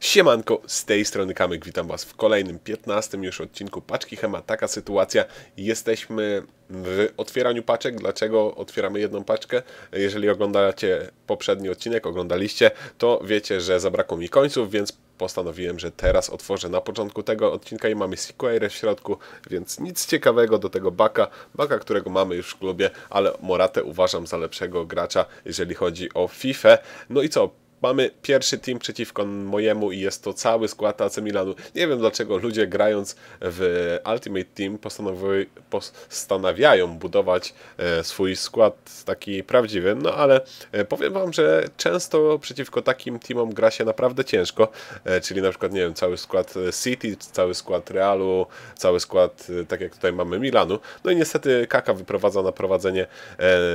Siemanko, z tej strony Kamyk, witam Was w kolejnym 15 już odcinku Paczki Hema. Taka sytuacja, jesteśmy w otwieraniu paczek. Dlaczego otwieramy jedną paczkę? Jeżeli oglądacie poprzedni odcinek, oglądaliście, to wiecie, że zabrakło mi końców, więc postanowiłem, że teraz otworzę na początku tego odcinka i mamy Sequire w środku, więc nic ciekawego do tego Baka, Baka, którego mamy już w klubie, ale Moratę uważam za lepszego gracza, jeżeli chodzi o FIFA. No i co, mamy pierwszy team przeciwko mojemu i jest to cały skład AC Milanu. Nie wiem dlaczego ludzie grając w Ultimate Team postanawiają budować e, swój skład taki prawdziwy, no ale e, powiem wam, że często przeciwko takim teamom gra się naprawdę ciężko, e, czyli na przykład, nie wiem, cały skład City, cały skład Realu, cały skład, tak jak tutaj mamy Milanu, no i niestety Kaka wyprowadza na prowadzenie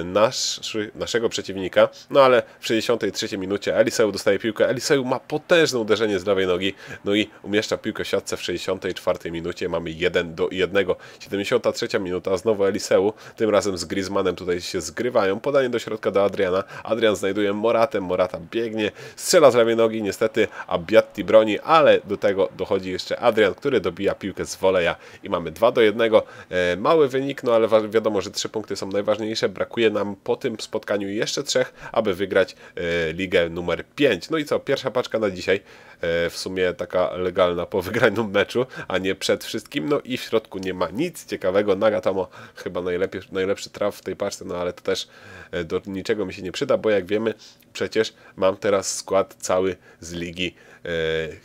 nasz, naszego przeciwnika, no ale w 63 minucie Elis Eliseu dostaje piłkę. Eliseu ma potężne uderzenie z lewej nogi, no i umieszcza piłkę w siatce w 64 minucie. Mamy 1 do 1. 73 minuta, znowu Eliseu, tym razem z Griezmannem tutaj się zgrywają. Podanie do środka do Adriana. Adrian znajduje Moratem, Morata biegnie, strzela z lewej nogi, niestety A Biatti broni, ale do tego dochodzi jeszcze Adrian, który dobija piłkę z voleja i mamy 2 do 1. E, mały wynik, no ale wiadomo, że 3 punkty są najważniejsze. Brakuje nam po tym spotkaniu jeszcze trzech, aby wygrać e, ligę numer 5. No i co, pierwsza paczka na dzisiaj. E, w sumie taka legalna po wygraniu meczu, a nie przed wszystkim. No i w środku nie ma nic ciekawego. Nagatamo no chyba najlepiej, najlepszy traf w tej parce, no ale to też e, do niczego mi się nie przyda, bo jak wiemy, przecież mam teraz skład cały z ligi e,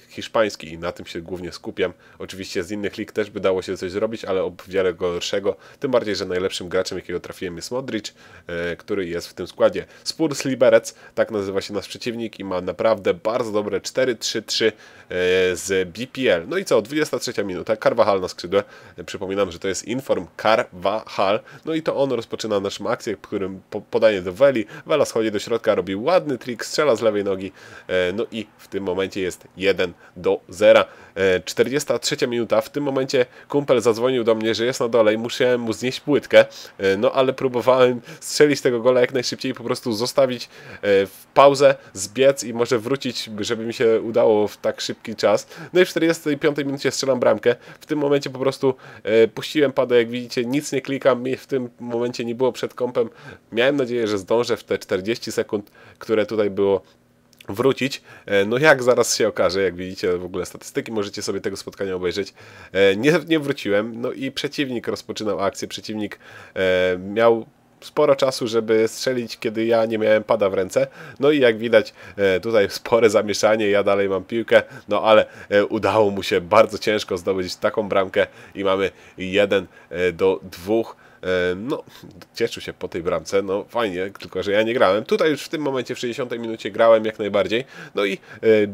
hiszpańskiej i na tym się głównie skupiam. Oczywiście z innych lig też by dało się coś zrobić, ale o wiele gorszego, tym bardziej, że najlepszym graczem, jakiego trafiłem jest Modric, który jest w tym składzie. Spurs Liberec, tak nazywa się nasz przeciwnik i ma naprawdę bardzo dobre 4-3 3 e, z BPL. No i co, 23 minuta, Carvajal na skrzydle. Przypominam, że to jest Inform Carvajal. No i to on rozpoczyna naszą akcję, w którym podaje do Weli. Wela schodzi do środka, robi ładny trik, strzela z lewej nogi. E, no i w tym momencie jest 1 do 0. 43 e, minuta, w tym momencie kumpel zadzwonił do mnie, że jest na dole i musiałem mu znieść płytkę. No ale próbowałem strzelić tego gola jak najszybciej, po prostu zostawić w pauzę, zbiec i może wrócić, żeby mi się udało w tak szybki czas. No i w 45 minucie strzelam bramkę. W tym momencie po prostu e, puściłem pada, jak widzicie, nic nie klikam, w tym momencie nie było przed kąpem. Miałem nadzieję, że zdążę w te 40 sekund, które tutaj było wrócić. E, no jak zaraz się okaże, jak widzicie w ogóle statystyki, możecie sobie tego spotkania obejrzeć. E, nie, nie wróciłem, no i przeciwnik rozpoczynał akcję, przeciwnik e, miał sporo czasu, żeby strzelić, kiedy ja nie miałem pada w ręce. No i jak widać, e, tutaj spore zamieszanie, ja dalej mam piłkę, no ale e, udało mu się bardzo ciężko zdobyć taką bramkę i mamy 1 e, do 2. E, no, cieszył się po tej bramce, no fajnie, tylko że ja nie grałem. Tutaj już w tym momencie, w 60 minucie grałem jak najbardziej. No i e,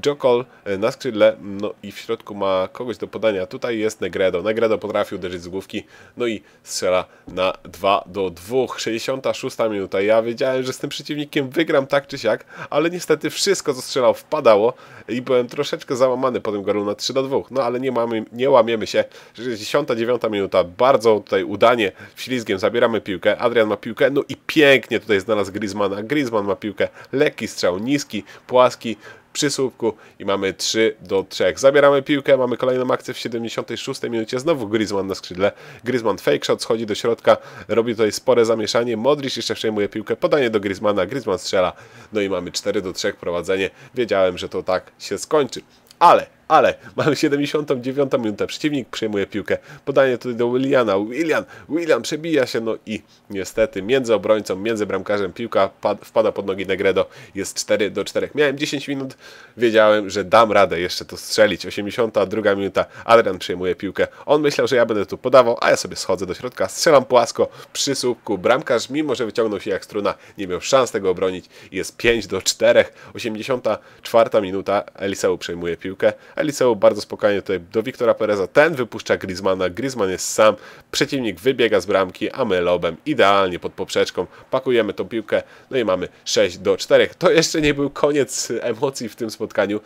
Jokol e, na skrzydle, no i w środku ma kogoś do podania. Tutaj jest Negredo. Negredo potrafił uderzyć z główki, no i strzela na 2 do 2. 66 minuta. Ja wiedziałem, że z tym przeciwnikiem wygram tak czy siak, ale niestety wszystko, co strzelał, wpadało i byłem troszeczkę załamany po tym golu na 3 do 2. No ale nie, mamy, nie łamiemy się. 69 minuta. Bardzo tutaj udanie w ślizgiem, zabieramy piłkę, Adrian ma piłkę, no i pięknie tutaj znalazł Griezmana. Griezmann ma piłkę, lekki strzał, niski, płaski, przy słupku i mamy 3 do 3. Zabieramy piłkę, mamy kolejną akcję w 76 minucie, znowu Griezmann na skrzydle. Griezmann fake shot, schodzi do środka, robi tutaj spore zamieszanie, Modric jeszcze przejmuje piłkę, podanie do Griezmana, Griezmann strzela, no i mamy 4 do 3 prowadzenie. Wiedziałem, że to tak się skończy, ale ale mamy 79 minutę. Przeciwnik przyjmuje piłkę. Podanie tutaj do Williana. Willian, Willian przebija się. No i niestety między obrońcą, między bramkarzem piłka wpada pod nogi Negredo. Jest 4 do 4. Miałem 10 minut. Wiedziałem, że dam radę jeszcze tu strzelić. 82 minuta. Adrian przyjmuje piłkę. On myślał, że ja będę tu podawał, a ja sobie schodzę do środka. Strzelam płasko przy słupku. Bramkarz, mimo że wyciągnął się jak struna, nie miał szans tego obronić. Jest 5 do 4. 84 minuta. Eliseu przejmuje piłkę Eliseu bardzo spokojnie tutaj do Wiktora Pereza. Ten wypuszcza Griezmana, Griezman jest sam, przeciwnik wybiega z bramki, a my lobem idealnie pod poprzeczką pakujemy tą piłkę, no i mamy 6 do 4. To jeszcze nie był koniec emocji w tym spotkaniu.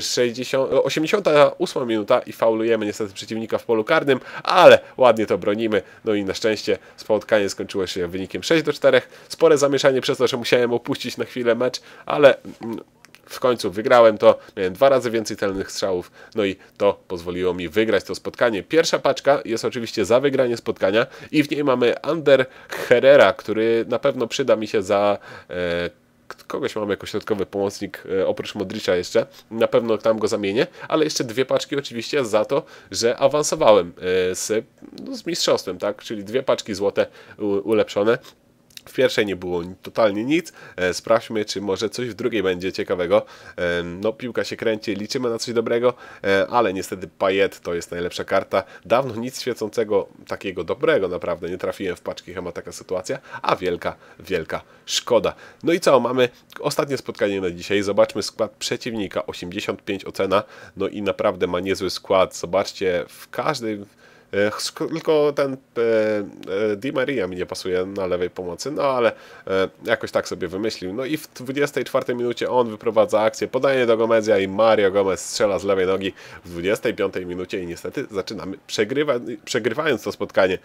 60, 88 minuta i faulujemy niestety przeciwnika w polu karnym, ale ładnie to bronimy, no i na szczęście spotkanie skończyło się wynikiem 6 do 4. Spore zamieszanie przez to, że musiałem opuścić na chwilę mecz, ale mm, w końcu wygrałem to, miałem dwa razy więcej celnych strzałów, no i to pozwoliło mi wygrać to spotkanie. Pierwsza paczka jest oczywiście za wygranie spotkania i w niej mamy Ander Herrera, który na pewno przyda mi się za... E, kogoś mam jako środkowy pomocnik e, oprócz Modricza jeszcze, na pewno tam go zamienię, ale jeszcze dwie paczki oczywiście za to, że awansowałem e, z, no, z mistrzostwem, tak? Czyli dwie paczki złote ulepszone. W pierwszej nie było totalnie nic. E, sprawdźmy, czy może coś w drugiej będzie ciekawego. E, no, piłka się kręci, liczymy na coś dobrego, e, ale niestety Payet to jest najlepsza karta. Dawno nic świecącego, takiego dobrego naprawdę. Nie trafiłem w paczki, chyba taka sytuacja, a wielka, wielka szkoda. No i co, mamy ostatnie spotkanie na dzisiaj. Zobaczmy skład przeciwnika, 85 ocena, no i naprawdę ma niezły skład. Zobaczcie, w każdym E, tylko ten e, e, Di Maria mi nie pasuje na lewej pomocy, no ale jakoś tak sobie wymyślił. No i w 24 minucie on wyprowadza akcję, podanie do Gomezia i Mario Gomez strzela z lewej nogi w 25 minucie i niestety zaczynamy przegrywa, przegrywając to spotkanie.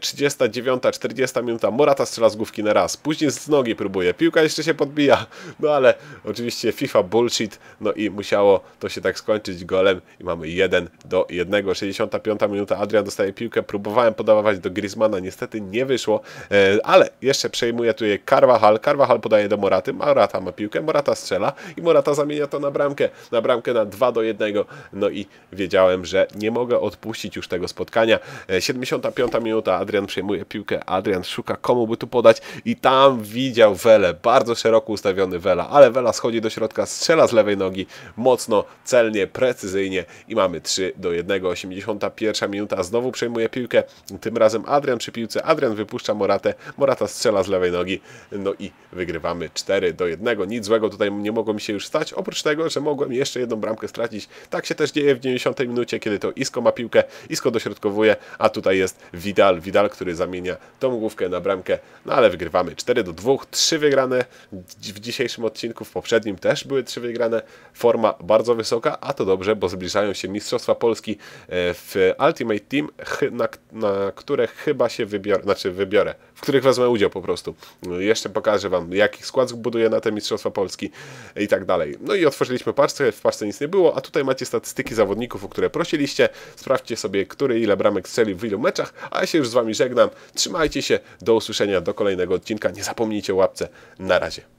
39-40 minuta Morata strzela z główki na raz, później z nogi próbuje, piłka jeszcze się podbija, no ale oczywiście FIFA bullshit, no i musiało to się tak skończyć golem i mamy 1 do 1, 65 minuta Adrian Rodriga dostaje piłkę, próbowałem podawać do Griezmana, niestety nie wyszło, e, ale jeszcze przejmuje tu je Carvajal, Carvajal podaje do Moraty, Morata ma piłkę, Morata strzela i Morata zamienia to na bramkę, na bramkę na 2 do 1, no i wiedziałem, że nie mogę odpuścić już tego spotkania. 75 e, minuta, Adrian przejmuje piłkę, Adrian szuka komu by tu podać i tam widział Wele, bardzo szeroko ustawiony Wela, ale Wela schodzi do środka, strzela z lewej nogi, mocno, celnie, precyzyjnie i mamy 3 do 1, 81 minuta, znowu przejmuje piłkę, tym razem Adrian przy piłce, Adrian wypuszcza Moratę, Morata strzela z lewej nogi, no i wygrywamy 4 do 1. Nic złego tutaj nie mogło mi się już stać, oprócz tego, że mogłem jeszcze jedną bramkę stracić. Tak się też dzieje w 90 minucie, kiedy to Isko ma piłkę, Isko dośrodkowuje, a tutaj jest Vidal, Vidal, który zamienia tą główkę na bramkę, no ale wygrywamy 4 do 2, 3 wygrane w dzisiejszym odcinku, w poprzednim też były 3 wygrane, forma bardzo wysoka, a to dobrze, bo zbliżają się Mistrzostwa Polski e, w Ultimate Team, na, na które chyba się wybiorę, znaczy wybiorę, w których wezmę udział po prostu. Jeszcze pokażę wam, jaki skład buduję na te Mistrzostwa Polski i tak dalej. No i otworzyliśmy paczkę, w paczce nic nie było, a tutaj macie statystyki zawodników, o które prosiliście. Sprawdźcie sobie, który ile bramek strzeli w ilu meczach, a ja się już z wami żegnam. Trzymajcie się, do usłyszenia, do kolejnego odcinka. Nie zapomnijcie o łapce. Na razie.